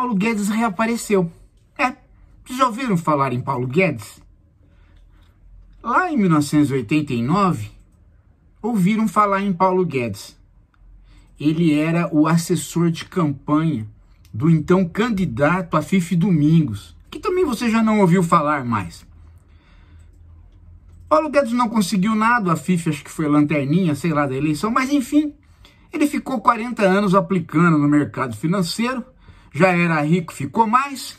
Paulo Guedes reapareceu. É, vocês já ouviram falar em Paulo Guedes? Lá em 1989, ouviram falar em Paulo Guedes. Ele era o assessor de campanha do então candidato a Fife Domingos, que também você já não ouviu falar mais. Paulo Guedes não conseguiu nada, a Fife acho que foi lanterninha, sei lá, da eleição, mas enfim, ele ficou 40 anos aplicando no mercado financeiro já era rico, ficou mais.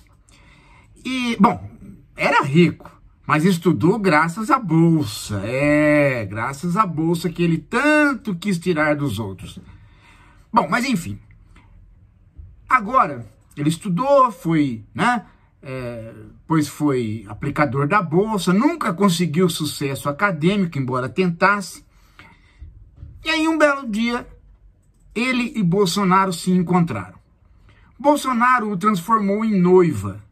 E, bom, era rico, mas estudou graças à bolsa. É, graças à bolsa que ele tanto quis tirar dos outros. Bom, mas enfim. Agora, ele estudou, foi, né? É, pois foi aplicador da bolsa, nunca conseguiu sucesso acadêmico, embora tentasse. E aí, um belo dia, ele e Bolsonaro se encontraram. Bolsonaro o transformou em noiva.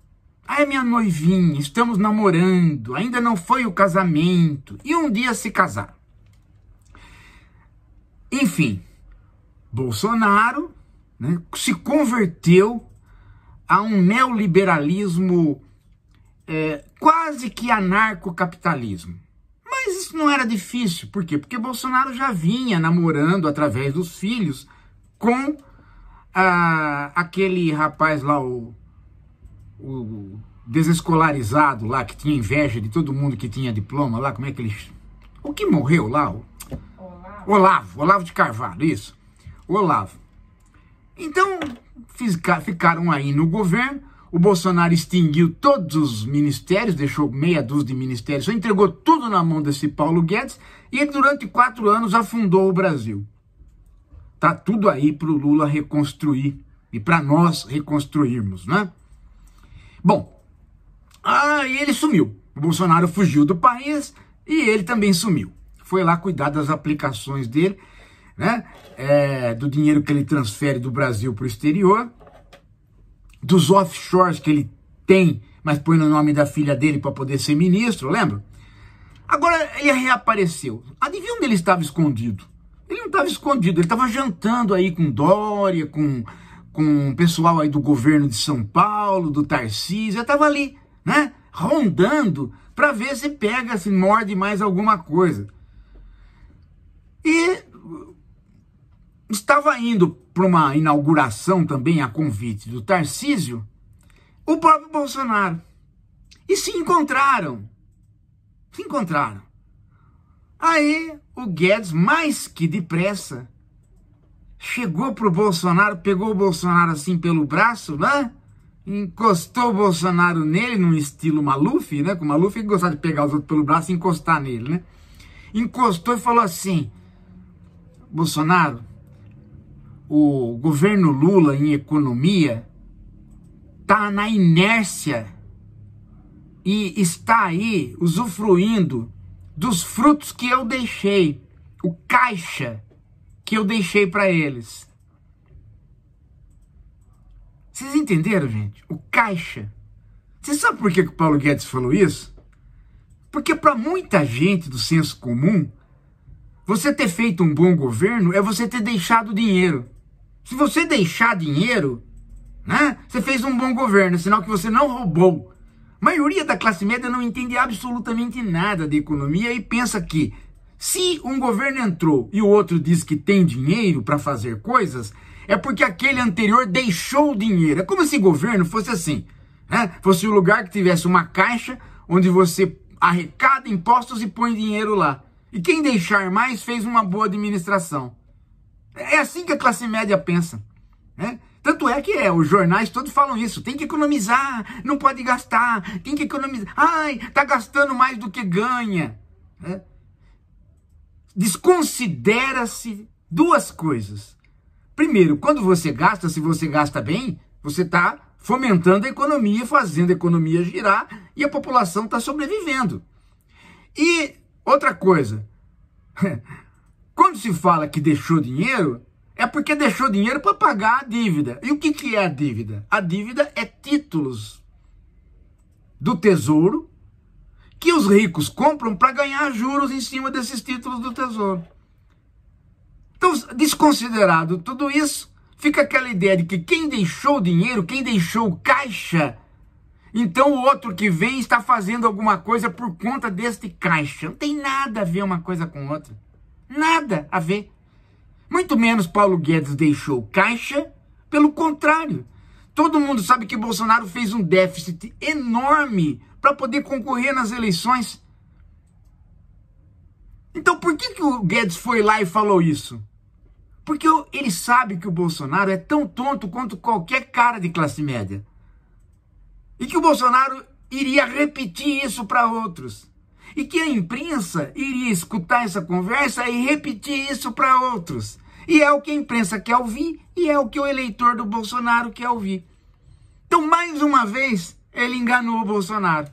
Ah, é minha noivinha, estamos namorando, ainda não foi o casamento. E um dia se casar. Enfim, Bolsonaro né, se converteu a um neoliberalismo é, quase que anarcocapitalismo. Mas isso não era difícil. Por quê? Porque Bolsonaro já vinha namorando através dos filhos com ah, aquele rapaz lá, o, o desescolarizado lá, que tinha inveja de todo mundo que tinha diploma lá, como é que eles... O que morreu lá? O... Olavo. Olavo, Olavo de Carvalho, isso. Olavo. Então, ficaram aí no governo, o Bolsonaro extinguiu todos os ministérios, deixou meia dúzia de ministérios, só entregou tudo na mão desse Paulo Guedes, e ele durante quatro anos afundou o Brasil. Tá tudo aí para o Lula reconstruir e para nós reconstruirmos, né? Bom, aí ele sumiu. O Bolsonaro fugiu do país e ele também sumiu. Foi lá cuidar das aplicações dele, né? É, do dinheiro que ele transfere do Brasil para o exterior, dos offshores que ele tem, mas põe no nome da filha dele para poder ser ministro, lembra? Agora ele reapareceu. Adivinha onde ele estava escondido? Ele não estava escondido, ele estava jantando aí com Dória, com, com o pessoal aí do governo de São Paulo, do Tarcísio, estava ali, né? Rondando para ver se pega, se morde mais alguma coisa. E estava indo para uma inauguração também a convite do Tarcísio, o próprio Bolsonaro. E se encontraram. Se encontraram. Aí o Guedes, mais que depressa, chegou pro Bolsonaro, pegou o Bolsonaro assim pelo braço, né? encostou o Bolsonaro nele, num estilo Maluf, né? Com o Maluf é gostava de pegar os outros pelo braço e encostar nele, né? Encostou e falou assim: Bolsonaro, o governo Lula em economia tá na inércia e está aí usufruindo dos frutos que eu deixei, o caixa que eu deixei para eles. Vocês entenderam, gente? O caixa. Você sabe por que, que o Paulo Guedes falou isso? Porque para muita gente do senso comum, você ter feito um bom governo é você ter deixado dinheiro. Se você deixar dinheiro, né, você fez um bom governo, é sinal que você não roubou, maioria da classe média não entende absolutamente nada de economia e pensa que se um governo entrou e o outro diz que tem dinheiro para fazer coisas, é porque aquele anterior deixou o dinheiro. É como se governo fosse assim, né? Fosse o um lugar que tivesse uma caixa onde você arrecada impostos e põe dinheiro lá. E quem deixar mais fez uma boa administração. É assim que a classe média pensa, né? Tanto é que é, os jornais todos falam isso. Tem que economizar, não pode gastar, tem que economizar. Ai, tá gastando mais do que ganha. É. Desconsidera-se duas coisas. Primeiro, quando você gasta, se você gasta bem, você está fomentando a economia, fazendo a economia girar e a população está sobrevivendo. E outra coisa, quando se fala que deixou dinheiro, é porque deixou dinheiro para pagar a dívida. E o que, que é a dívida? A dívida é títulos do tesouro que os ricos compram para ganhar juros em cima desses títulos do tesouro. Então, desconsiderado tudo isso, fica aquela ideia de que quem deixou dinheiro, quem deixou caixa, então o outro que vem está fazendo alguma coisa por conta deste caixa. Não tem nada a ver uma coisa com outra. Nada a ver. Muito menos Paulo Guedes deixou caixa, pelo contrário. Todo mundo sabe que Bolsonaro fez um déficit enorme para poder concorrer nas eleições. Então por que, que o Guedes foi lá e falou isso? Porque ele sabe que o Bolsonaro é tão tonto quanto qualquer cara de classe média. E que o Bolsonaro iria repetir isso para outros e que a imprensa iria escutar essa conversa e repetir isso para outros. E é o que a imprensa quer ouvir e é o que o eleitor do Bolsonaro quer ouvir. Então, mais uma vez, ele enganou o Bolsonaro.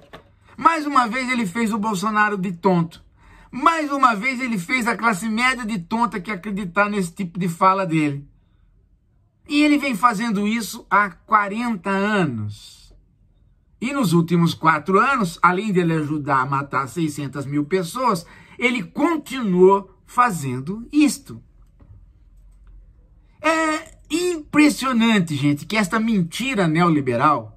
Mais uma vez, ele fez o Bolsonaro de tonto. Mais uma vez, ele fez a classe média de tonta que acreditar nesse tipo de fala dele. E ele vem fazendo isso há 40 anos. E nos últimos quatro anos, além de ele ajudar a matar 600 mil pessoas, ele continuou fazendo isto. É impressionante, gente, que esta mentira neoliberal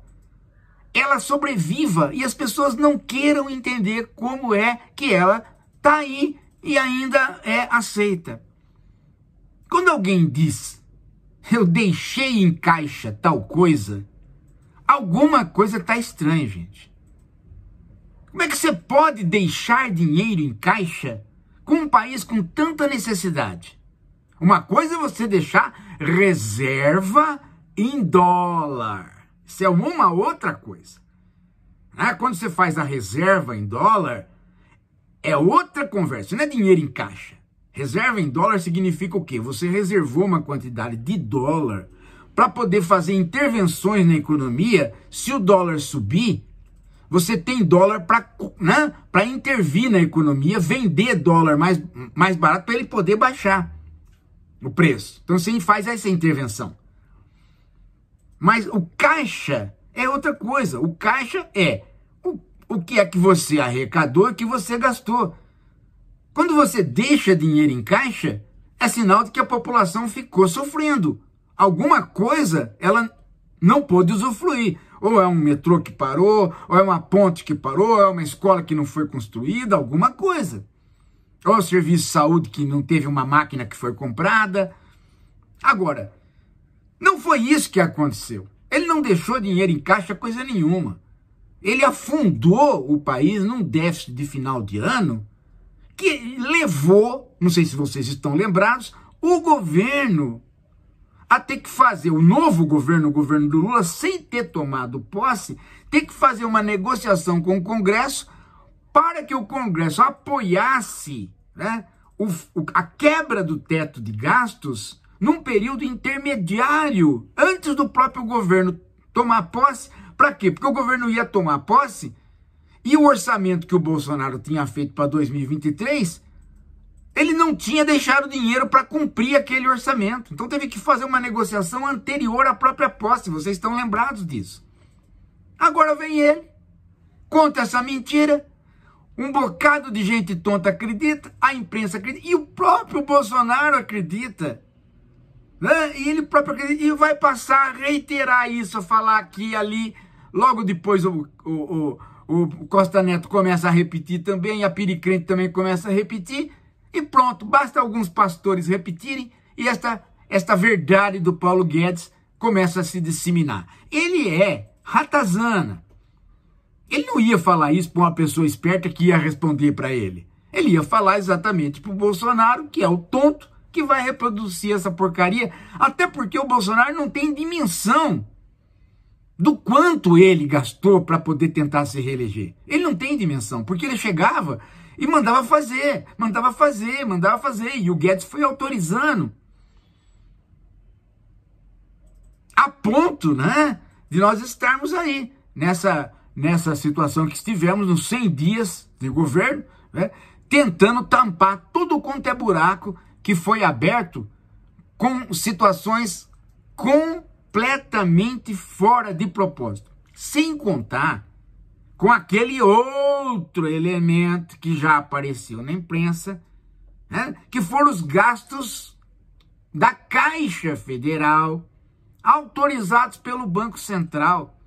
ela sobreviva e as pessoas não queiram entender como é que ela está aí e ainda é aceita. Quando alguém diz, eu deixei em caixa tal coisa, Alguma coisa está estranha, gente. Como é que você pode deixar dinheiro em caixa com um país com tanta necessidade? Uma coisa é você deixar reserva em dólar. Isso é uma outra coisa. Ah, quando você faz a reserva em dólar, é outra conversa, não é dinheiro em caixa. Reserva em dólar significa o quê? Você reservou uma quantidade de dólar para poder fazer intervenções na economia, se o dólar subir, você tem dólar para né, intervir na economia, vender dólar mais, mais barato para ele poder baixar o preço. Então você faz essa intervenção. Mas o caixa é outra coisa. O caixa é o, o que é que você arrecadou e que você gastou. Quando você deixa dinheiro em caixa, é sinal de que a população ficou sofrendo alguma coisa ela não pôde usufruir. Ou é um metrô que parou, ou é uma ponte que parou, ou é uma escola que não foi construída, alguma coisa. Ou é o serviço de saúde que não teve uma máquina que foi comprada. Agora, não foi isso que aconteceu. Ele não deixou dinheiro em caixa coisa nenhuma. Ele afundou o país num déficit de final de ano que levou, não sei se vocês estão lembrados, o governo a ter que fazer o novo governo, o governo do Lula, sem ter tomado posse, ter que fazer uma negociação com o Congresso para que o Congresso apoiasse né, o, o, a quebra do teto de gastos num período intermediário, antes do próprio governo tomar posse. Para quê? Porque o governo ia tomar posse e o orçamento que o Bolsonaro tinha feito para 2023 ele não tinha deixado dinheiro para cumprir aquele orçamento. Então teve que fazer uma negociação anterior à própria posse. Vocês estão lembrados disso. Agora vem ele, conta essa mentira, um bocado de gente tonta acredita, a imprensa acredita, e o próprio Bolsonaro acredita. Né? E ele próprio acredita, e vai passar a reiterar isso, a falar aqui e ali. Logo depois o, o, o, o Costa Neto começa a repetir também, a Piricrente também começa a repetir. E pronto, basta alguns pastores repetirem e esta, esta verdade do Paulo Guedes começa a se disseminar. Ele é ratazana. Ele não ia falar isso para uma pessoa esperta que ia responder para ele. Ele ia falar exatamente para o Bolsonaro, que é o tonto que vai reproduzir essa porcaria, até porque o Bolsonaro não tem dimensão do quanto ele gastou para poder tentar se reeleger. Ele não tem dimensão, porque ele chegava e mandava fazer, mandava fazer, mandava fazer. E o Guedes foi autorizando. A ponto, né, de nós estarmos aí nessa nessa situação que estivemos nos 100 dias de governo, né, tentando tampar tudo quanto é buraco que foi aberto com situações completamente fora de propósito. Sem contar com aquele outro elemento que já apareceu na imprensa, né, que foram os gastos da Caixa Federal, autorizados pelo Banco Central.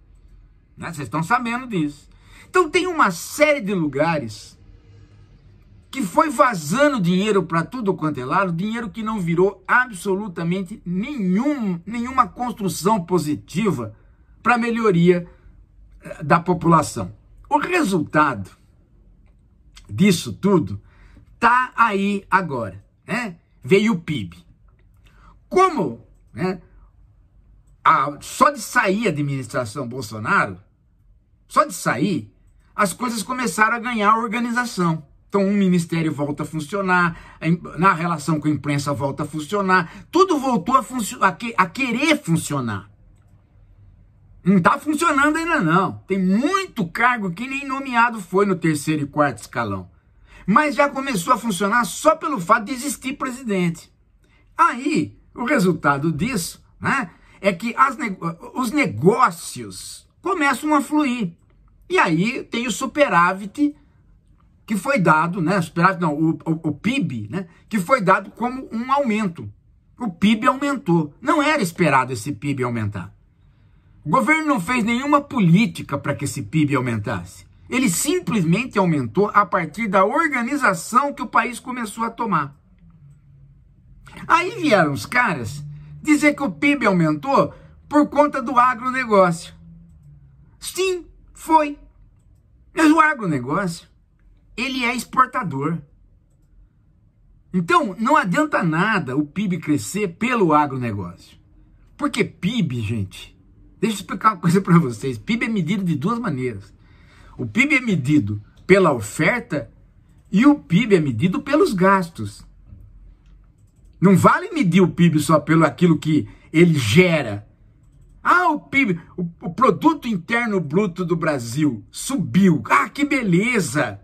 Né, vocês estão sabendo disso. Então tem uma série de lugares que foi vazando dinheiro para tudo quanto é lado, dinheiro que não virou absolutamente nenhum, nenhuma construção positiva para melhoria eh, da população. O resultado disso tudo tá aí agora, né? Veio o PIB. Como, né? A, só de sair a administração Bolsonaro, só de sair, as coisas começaram a ganhar organização. Então, um ministério volta a funcionar, na relação com a imprensa volta a funcionar, tudo voltou a, a, que a querer funcionar. Não está funcionando ainda não. Tem muito cargo que nem nomeado foi no terceiro e quarto escalão. Mas já começou a funcionar só pelo fato de existir presidente. Aí, o resultado disso né, é que ne os negócios começam a fluir. E aí tem o superávit que foi dado, né, superávit não, o, o, o PIB, né, que foi dado como um aumento. O PIB aumentou. Não era esperado esse PIB aumentar. O governo não fez nenhuma política para que esse PIB aumentasse. Ele simplesmente aumentou a partir da organização que o país começou a tomar. Aí vieram os caras dizer que o PIB aumentou por conta do agronegócio. Sim, foi. Mas o agronegócio, ele é exportador. Então, não adianta nada o PIB crescer pelo agronegócio. Porque PIB, gente, Deixa eu explicar uma coisa para vocês. PIB é medido de duas maneiras. O PIB é medido pela oferta e o PIB é medido pelos gastos. Não vale medir o PIB só pelo aquilo que ele gera. Ah, o PIB, o, o produto interno bruto do Brasil subiu. Ah, que beleza!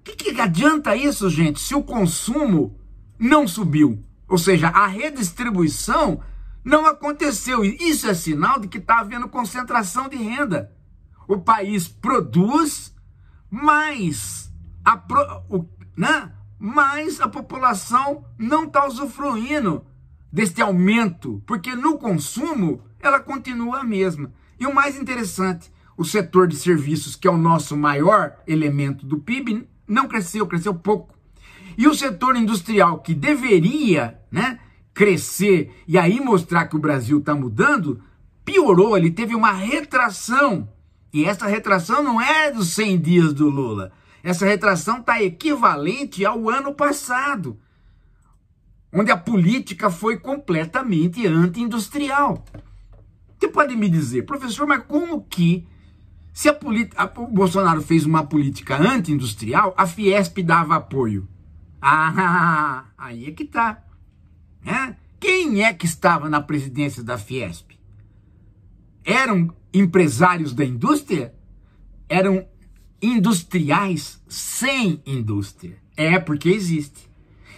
O que, que adianta isso, gente, se o consumo não subiu? Ou seja, a redistribuição não aconteceu. Isso é sinal de que está havendo concentração de renda. O país produz, mas a, pro, o, né? mas a população não está usufruindo deste aumento, porque no consumo ela continua a mesma. E o mais interessante, o setor de serviços, que é o nosso maior elemento do PIB, não cresceu, cresceu pouco. E o setor industrial, que deveria, né? crescer e aí mostrar que o Brasil está mudando, piorou, ele teve uma retração. E essa retração não é dos 100 dias do Lula. Essa retração está equivalente ao ano passado, onde a política foi completamente anti-industrial. Você pode me dizer, professor, mas como que se a política, o Bolsonaro fez uma política anti-industrial, a Fiesp dava apoio? Ah, aí é que está né? Quem é que estava na presidência da Fiesp? Eram empresários da indústria? Eram industriais sem indústria. É, porque existe.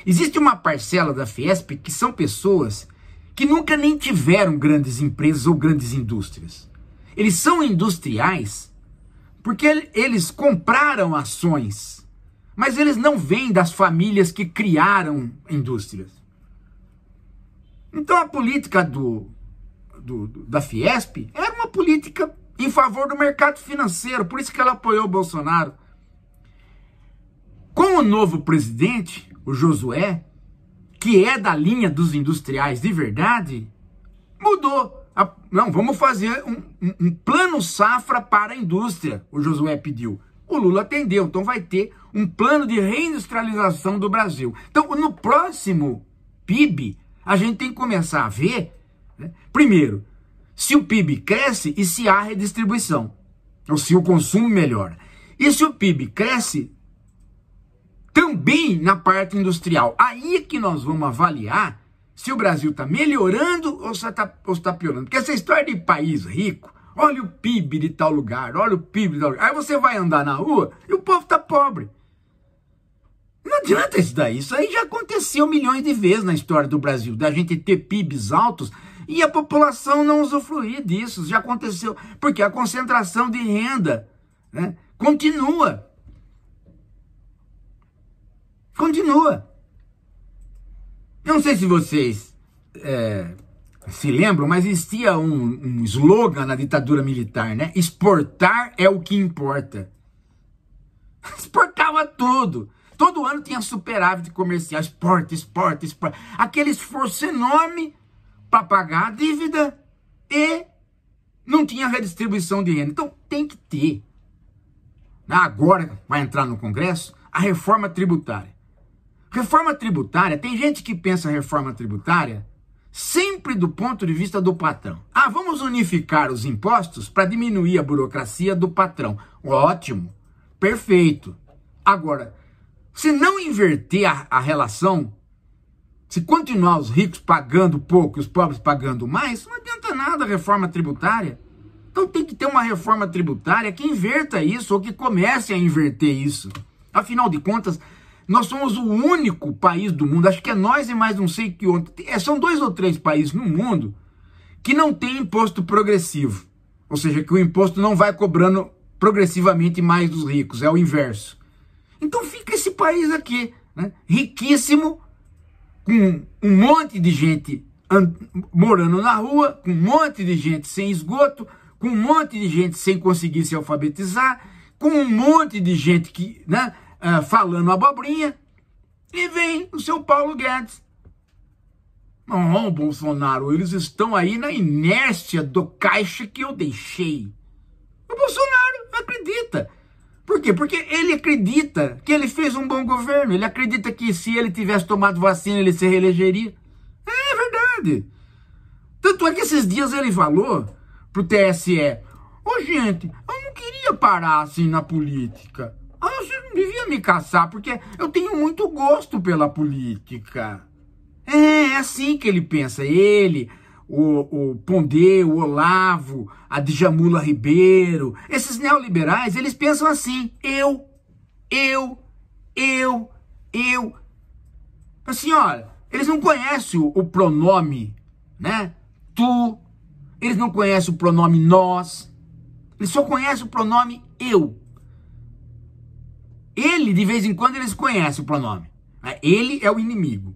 Existe uma parcela da Fiesp que são pessoas que nunca nem tiveram grandes empresas ou grandes indústrias. Eles são industriais porque eles compraram ações, mas eles não vêm das famílias que criaram indústrias. Então a política do, do, da Fiesp era uma política em favor do mercado financeiro, por isso que ela apoiou o Bolsonaro. Com o novo presidente, o Josué, que é da linha dos industriais de verdade, mudou. A, não, vamos fazer um, um, um plano safra para a indústria, o Josué pediu. O Lula atendeu, então vai ter um plano de reindustrialização do Brasil. Então, no próximo PIB, a gente tem que começar a ver, né? primeiro, se o PIB cresce e se há redistribuição, ou se o consumo melhora. E se o PIB cresce também na parte industrial, aí é que nós vamos avaliar se o Brasil está melhorando ou se está tá piorando. Porque essa história de país rico, olha o PIB de tal lugar, olha o PIB de tal lugar. Aí você vai andar na rua e o povo está pobre. Não adianta isso daí. Isso aí já aconteceu milhões de vezes na história do Brasil, da gente ter PIBs altos e a população não usufruir disso. Já aconteceu, porque a concentração de renda né, continua. Continua. Eu não sei se vocês é, se lembram, mas existia um, um slogan na ditadura militar, né? Exportar é o que importa. Exportava tudo. Todo ano tinha superávit comercial, esporte, esporte, esporte. Aquele esforço enorme para pagar a dívida e não tinha redistribuição de renda. Então tem que ter. Agora vai entrar no Congresso a reforma tributária. Reforma tributária, tem gente que pensa reforma tributária sempre do ponto de vista do patrão. Ah, vamos unificar os impostos para diminuir a burocracia do patrão. Ótimo, perfeito. Agora, se não inverter a, a relação, se continuar os ricos pagando pouco e os pobres pagando mais, não adianta nada a reforma tributária. Então tem que ter uma reforma tributária que inverta isso ou que comece a inverter isso. Afinal de contas, nós somos o único país do mundo, acho que é nós e mais não sei que outro. É, são dois ou três países no mundo que não tem imposto progressivo. Ou seja, que o imposto não vai cobrando progressivamente mais dos ricos, é o inverso. Então fica esse país aqui, né? riquíssimo, com um monte de gente morando na rua, com um monte de gente sem esgoto, com um monte de gente sem conseguir se alfabetizar, com um monte de gente que, né, ah, falando abobrinha, e vem o seu Paulo Guedes. Não, Bolsonaro, eles estão aí na inércia do caixa que eu deixei. O Bolsonaro por quê? Porque ele acredita que ele fez um bom governo, ele acredita que se ele tivesse tomado vacina ele se reelegeria. É verdade. Tanto é que esses dias ele falou pro TSE, ô oh, gente, eu não queria parar assim na política. Ah, você não devia me caçar, porque eu tenho muito gosto pela política. É, é assim que ele pensa, ele o, o Pondé, o Olavo, a Djamula Ribeiro, esses neoliberais, eles pensam assim, eu, eu, eu, eu. Assim, olha, eles não conhecem o, o pronome, né? Tu, eles não conhecem o pronome nós, eles só conhecem o pronome eu. Ele, de vez em quando, eles conhecem o pronome. Né? Ele é o inimigo.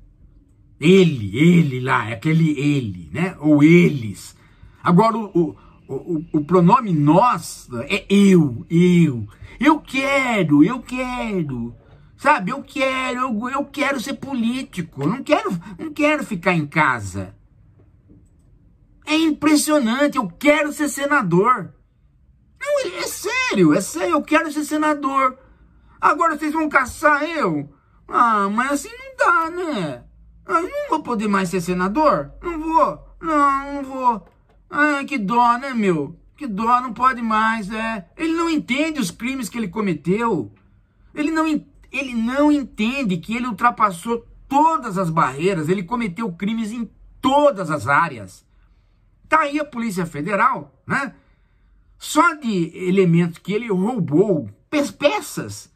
Ele, ele lá, é aquele ele, né? Ou eles. Agora, o, o, o, o pronome nós é eu, eu. Eu quero, eu quero. Sabe, eu quero, eu, eu quero ser político. Eu não quero, não quero ficar em casa. É impressionante, eu quero ser senador. Não, é, é sério, é sério, eu quero ser senador. Agora vocês vão caçar eu? Ah, mas assim não dá, né? Eu ah, não vou poder mais ser senador? Não vou. Não, não vou. ah que dó, né, meu? Que dó, não pode mais, é. Ele não entende os crimes que ele cometeu. Ele não, ele não entende que ele ultrapassou todas as barreiras, ele cometeu crimes em todas as áreas. Tá aí a Polícia Federal, né? Só de elementos que ele roubou, peças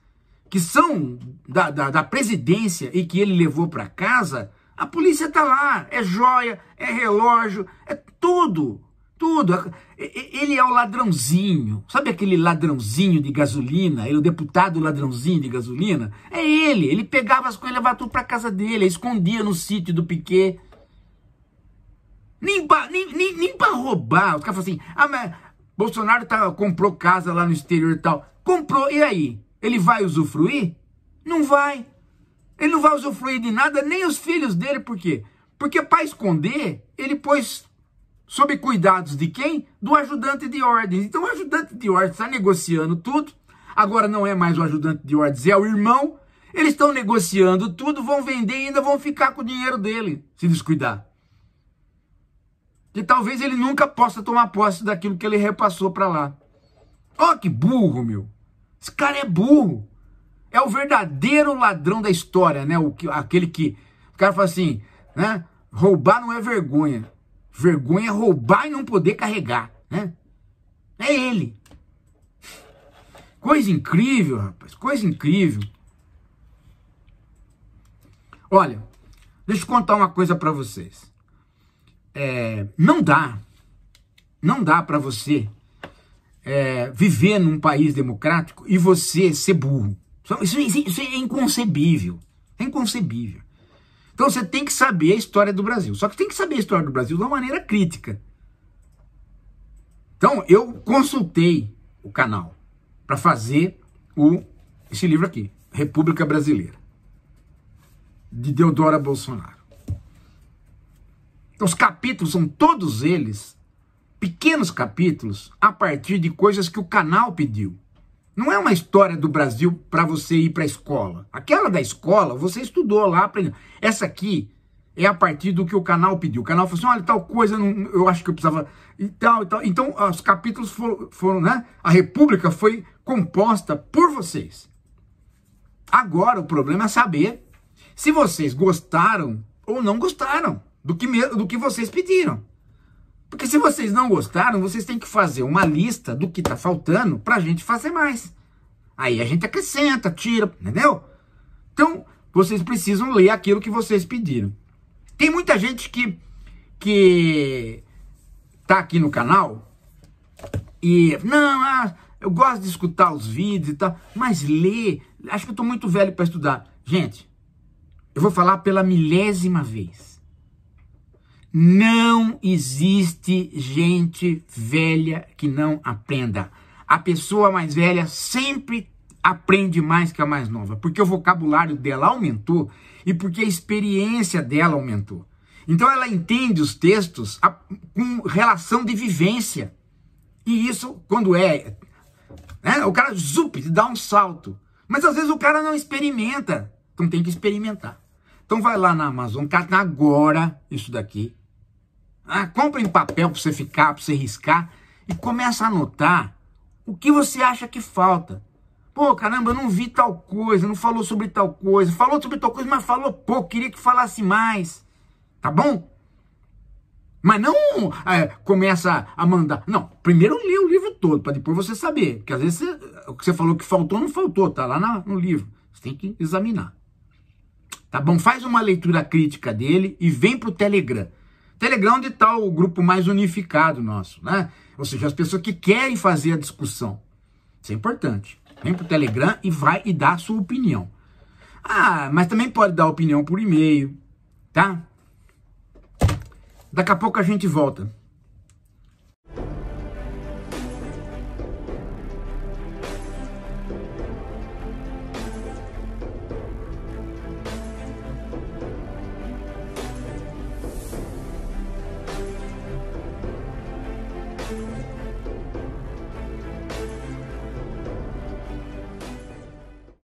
que são da, da, da presidência e que ele levou para casa, a polícia está lá, é joia, é relógio, é tudo, tudo. Ele é o ladrãozinho, sabe aquele ladrãozinho de gasolina, ele, é o deputado ladrãozinho de gasolina? É ele, ele pegava as coisas e levava tudo para casa dele, escondia no sítio do Piquet. Nem para nem, nem, nem roubar, os caras falam assim, ah, mas Bolsonaro tá, comprou casa lá no exterior e tal. Comprou, e aí? Ele vai usufruir? Não vai. Ele não vai usufruir de nada, nem os filhos dele, por quê? Porque para esconder, ele pôs sob cuidados de quem? Do ajudante de ordens. Então o ajudante de ordens está negociando tudo, agora não é mais o ajudante de ordens, é o irmão. Eles estão negociando tudo, vão vender e ainda vão ficar com o dinheiro dele, se descuidar. E talvez ele nunca possa tomar posse daquilo que ele repassou para lá. Ó, oh, que burro, meu. Esse cara é burro é o verdadeiro ladrão da história, né? O que, aquele que. O cara fala assim, né? Roubar não é vergonha. Vergonha é roubar e não poder carregar, né? É ele. Coisa incrível, rapaz. Coisa incrível. Olha, deixa eu contar uma coisa para vocês. É, não dá, não dá para você é, viver num país democrático e você ser burro. Isso, isso é inconcebível. É inconcebível. Então você tem que saber a história do Brasil. Só que tem que saber a história do Brasil de uma maneira crítica. Então eu consultei o canal para fazer o, esse livro aqui, República Brasileira, de Deodora Bolsonaro. Então, os capítulos são todos eles pequenos capítulos a partir de coisas que o canal pediu. Não é uma história do Brasil para você ir para a escola. Aquela da escola, você estudou lá, aprendeu. Essa aqui é a partir do que o canal pediu. O canal falou assim: olha, tal coisa, não, eu acho que eu precisava. E tal, e tal. Então, os capítulos foram, foram, né? A República foi composta por vocês. Agora, o problema é saber se vocês gostaram ou não gostaram do que, do que vocês pediram. Porque se vocês não gostaram, vocês têm que fazer uma lista do que está faltando para a gente fazer mais. Aí a gente acrescenta, tira, entendeu? Então, vocês precisam ler aquilo que vocês pediram. Tem muita gente que que tá aqui no canal e não, ah, eu gosto de escutar os vídeos e tal, mas ler, acho que eu tô muito velho para estudar. Gente, eu vou falar pela milésima vez. Não existe gente velha que não aprenda. A pessoa mais velha sempre aprende mais que a mais nova, porque o vocabulário dela aumentou e porque a experiência dela aumentou. Então ela entende os textos a, com relação de vivência. E isso, quando é. Né, o cara zup, dá um salto. Mas às vezes o cara não experimenta. Então tem que experimentar. Então vai lá na Amazon, cata agora isso daqui ah, compra em papel para você ficar, para você riscar e começa a anotar o que você acha que falta. Pô, caramba, eu não vi tal coisa, não falou sobre tal coisa, falou sobre tal coisa, mas falou pouco, queria que falasse mais. Tá bom? Mas não é, começa a mandar. Não, primeiro lê o livro todo, para depois você saber. Porque às vezes você, o que você falou que faltou, não faltou, tá lá na, no livro. Você tem que examinar. Tá bom? Faz uma leitura crítica dele e vem pro Telegram. Telegram de tal tá o grupo mais unificado nosso, né? Ou seja, as pessoas que querem fazer a discussão. Isso é importante. Vem pro Telegram e vai e dá a sua opinião. Ah, mas também pode dar opinião por e-mail, tá? Daqui a pouco a gente volta.